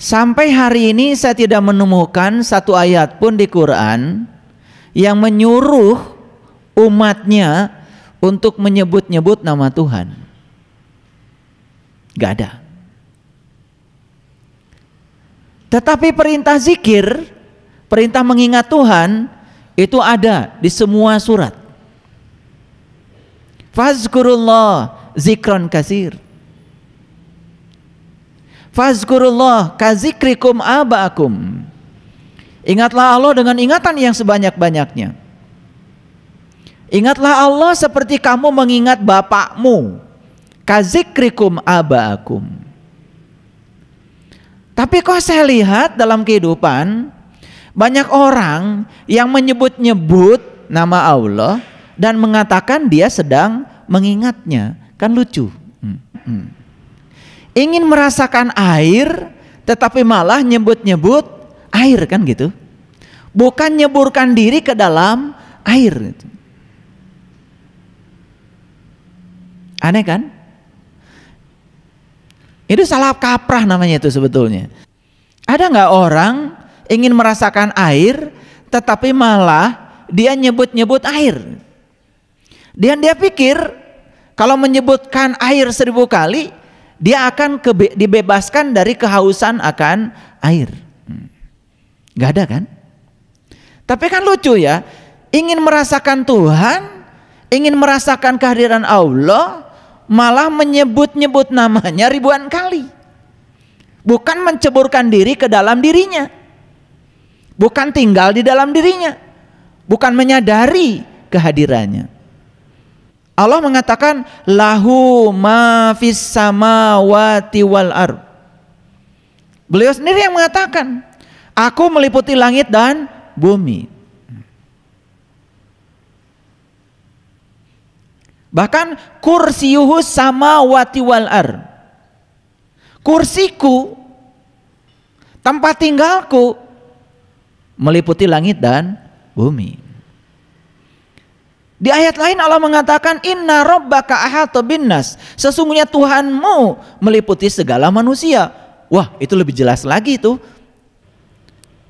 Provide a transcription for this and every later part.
Sampai hari ini saya tidak menemukan satu ayat pun di Quran yang menyuruh umatnya untuk menyebut-nyebut nama Tuhan. Gak ada. Tetapi perintah zikir, perintah mengingat Tuhan itu ada di semua surat. Fazkurullah zikron kasir. Fazkurullah kazikrikum abakum. Ingatlah Allah dengan ingatan yang sebanyak-banyaknya. Ingatlah Allah seperti kamu mengingat bapakmu. Kazikrikum abakum. Tapi kok saya lihat dalam kehidupan banyak orang yang menyebut-nyebut nama Allah dan mengatakan dia sedang mengingatnya. Kan lucu. Hmm. Hmm ingin merasakan air tetapi malah nyebut-nyebut air kan gitu. Bukan nyeburkan diri ke dalam air Aneh kan? Itu salah kaprah namanya itu sebetulnya. Ada nggak orang ingin merasakan air tetapi malah dia nyebut-nyebut air. Dan dia pikir kalau menyebutkan air seribu kali dia akan kebe, dibebaskan dari kehausan akan air. Hmm. Gak ada kan? Tapi kan lucu ya, ingin merasakan Tuhan, ingin merasakan kehadiran Allah, malah menyebut-nyebut namanya ribuan kali. Bukan menceburkan diri ke dalam dirinya. Bukan tinggal di dalam dirinya. Bukan menyadari kehadirannya. Allah mengatakan lahu ma fis samawati wal ar. Beliau sendiri yang mengatakan, aku meliputi langit dan bumi. Bahkan kursiyuhu samawati wal ar. Kursiku tempat tinggalku meliputi langit dan bumi. Di ayat lain Allah mengatakan inna rabbaka ahata binnas. Sesungguhnya Tuhanmu meliputi segala manusia. Wah, itu lebih jelas lagi itu.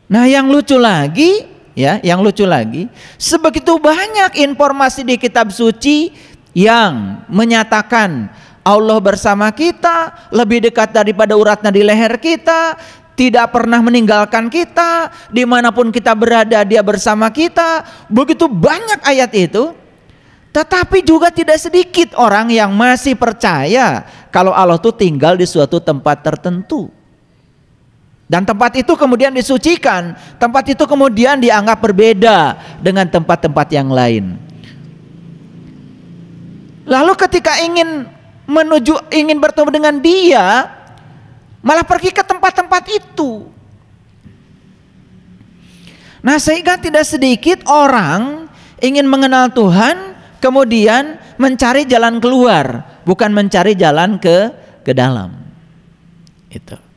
Nah, yang lucu lagi ya, yang lucu lagi, sebegitu banyak informasi di kitab suci yang menyatakan Allah bersama kita, lebih dekat daripada uratnya di leher kita, tidak pernah meninggalkan kita, dimanapun kita berada, Dia bersama kita. Begitu banyak ayat itu, tetapi juga tidak sedikit orang yang masih percaya kalau Allah itu tinggal di suatu tempat tertentu. Dan tempat itu kemudian disucikan, tempat itu kemudian dianggap berbeda dengan tempat-tempat yang lain. Lalu ketika ingin menuju ingin bertemu dengan dia, malah pergi ke tempat-tempat itu. Nah, sehingga tidak sedikit orang ingin mengenal Tuhan kemudian mencari jalan keluar, bukan mencari jalan ke ke dalam. Itu.